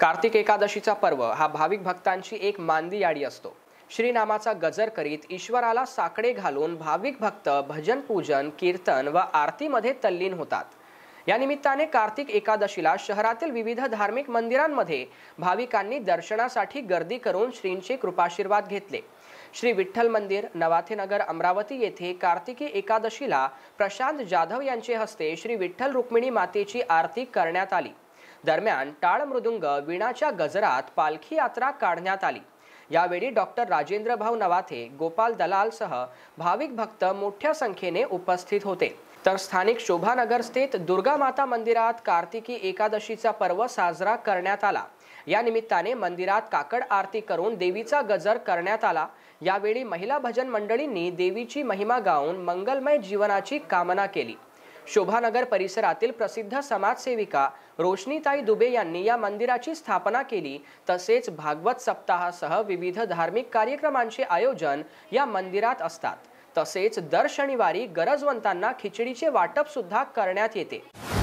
कार्तिक एकादशीचा पर्व हा भाविक भक्तांची एक मांदी याडी असतो श्रीनामाचा गजर करीत ईश्वराला साकडे घालून भाविक भक्त भजन पूजन कीर्तन व आरतीमध्ये तल्लीन होतात या निमित्ताने कार्तिक एकादशीला शहरातील विविध धार्मिक मंदिरांमध्ये भाविकांनी दर्शनासाठी गर्दी करून श्रींचे कृपाशीर्वाद घेतले श्री विठ्ठल मंदिर नवाथेनगर अमरावती येथे कार्तिकी एकादशीला प्रशांत जाधव यांचे हस्ते श्री विठ्ठल रुक्मिणी मातेची आरती करण्यात आली दरम्यान टाळ मृदुंग विणाच्या गजरात पालखी यात्रा काढण्यात आली यावेळी डॉक्टर राजेंद्र भाऊ नवाथे गोपाल सह भाविक भक्त मोठ्या संख्येने उपस्थित होते तर स्थानिक शोभानगर स्थित दुर्गा माता मंदिरात कार्तिकी एकादशीचा पर्व साजरा करण्यात आला या निमित्ताने मंदिरात काकड आरती करून देवीचा गजर करण्यात आला यावेळी महिला भजन मंडळींनी देवीची महिमा गाऊन मंगलमय जीवनाची कामना केली शोभानगर परिसरातील प्रसिद्ध समाजसेविका रोशनीताई दुबे यांनी या मंदिराची स्थापना केली तसेच भागवत सप्ताहासह विविध धार्मिक कार्यक्रमांचे आयोजन या मंदिरात असतात तसेच दर शनिवारी गरजवंतांना खिचडीचे वाटप सुद्धा करण्यात येते